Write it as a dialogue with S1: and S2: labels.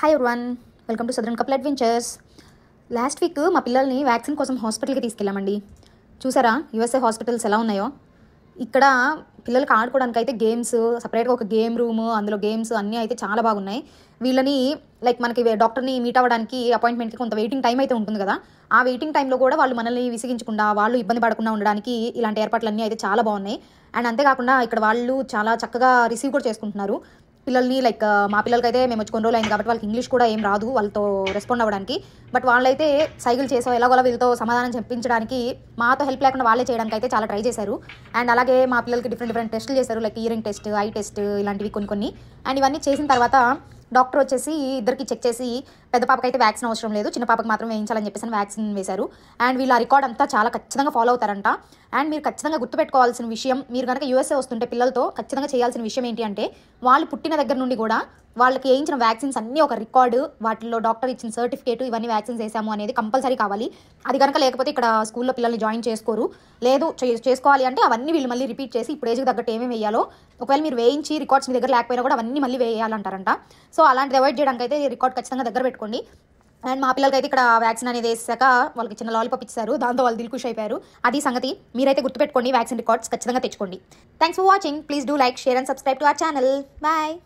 S1: hi one welcome to southern couple adventures last week మా పిల్లల్ని vaccine కోసం హాస్పిటల్కి తీసుకెళ్ళామండి చూసారా యుఎస్ఏ హాస్పిటల్స్ ఎలా ఉన్నాయో ఇక్కడ పిల్లలకి ఆడుకోవడానికి అయితే గేమ్స్ సపరేట్గా ఒక గేమ్ రూమ్ అందులో గేమ్స్ అన్నీ అయితే చాలా బాగున్నాయి వీళ్ళని లైక్ మనకి డాక్టర్ని మీట్ అవ్వడానికి అపాయింట్మెంట్కి కొంత వెయిటింగ్ టైం అయితే ఉంటుంది కదా ఆ వెయిటింగ్ టైంలో కూడా వాళ్ళు మనల్ని విసిగించకుండా వాళ్ళు ఇబ్బంది పడకుండా ఉండడానికి ఇలాంటి ఏర్పాట్లు అన్నీ అయితే చాలా బాగున్నాయి అండ్ అంతేకాకుండా ఇక్కడ వాళ్ళు చాలా చక్కగా రిసీవ్ కూడా చేసుకుంటున్నారు పిల్లల్ని లైక్ మా పిల్లలకైతే మేము వచ్చి కొన్ని రోజులు అయింది కాబట్టి వాళ్ళకి ఇంగ్లీష్ కూడా ఏం రాదు వాళ్ళతో రెస్పాండ్ అవ్వడానికి బట్ వాళ్ళైతే సైకిల్ చేసో ఎలాగోలా వీళ్ళతో సమాధానం చెప్పించడానికి మాతో హెల్ప్ లేకుండా వాళ్ళే చేయడానికి అయితే చాలా ట్రై చేశారు అండ్ అలాగే మా పిల్లలకి డిఫరెంట్ డిఫరెంట్ టెస్టులు చేశారు like hearing test eye test ఇలాంటివి కొన్ని కొన్ని అండ్ ఇవన్నీ చేసిన తర్వాత డాక్టర్ వచ్చేసి ఇద్దరికి చెక్ చేసి పెద్ద పాపకి అయితే వ్యాక్సిన్ అవసరం లేదు చిన్న పాపకి మాత్రం వేయించాలని చెప్పేసి వ్యాక్సిన్ వేశారు అండ్ వీళ్ళ రికార్డ్ అంతా చాలా ఖచ్చితంగా ఫాలో అవుతారంట అండ్ మీరు ఖచ్చితంగా గుర్తుపెట్టుకోవాల్సిన విషయం మీరు కనుక యూఎస్ఏ వస్తుంటే పిల్లలతో ఖచ్చితంగా చేయాల్సిన విషయం ఏంటి అంటే వాళ్ళు పుట్టిన దగ్గర నుండి కూడా వాళ్ళకి వేయించిన వ్యాక్సిన్స్ అన్నీ ఒక రికార్డు వాటిలో డాక్టర్ ఇచ్చిన సర్టిఫికేట్ ఇవన్నీ వ్యాక్సిన్స్ వేసాము అనేది కంపల్సరీ కావాలి అది కనుక లేకపోతే ఇక్కడ స్కూల్లో పిల్లల్ని జాయిన్ చేసుకోరు లేదు చేసుకోవాలి అంటే అవన్నీ వీళ్ళు మళ్ళీ రిపీట్ చేసి ఇప్పుడు ఏజ్కి తగ్గట్టు ఏమేమి వేయాలో ఒకవేళ మీరు వేయించి రికార్డ్స్ మీ దగ్గర లేకపోయినా కూడా అవన్నీ మళ్ళీ వేయాలంటారంట సో అలాంటిది అవాయిడ్ చేయడానికి అయితే రికార్డ్ ఖచ్చితంగా దగ్గర పెట్టుకోండి అండ్ మా పిల్లలకి అయితే ఇక్కడ వ్యాక్సిన్ అనేది వేసాక వాళ్ళకి చిన్న లాలీపాప్ ఇచ్చారు దాంతో వాళ్ళు ఖుషి అయిపోయారు అది సంగతి మీరైతే గుర్తుపెట్టుకోండి వ్యాక్సిన్ రికార్డ్స్ ఖచ్చితంగా తెచ్చుకోండి thanks for watching please do like share and subscribe to our channel bye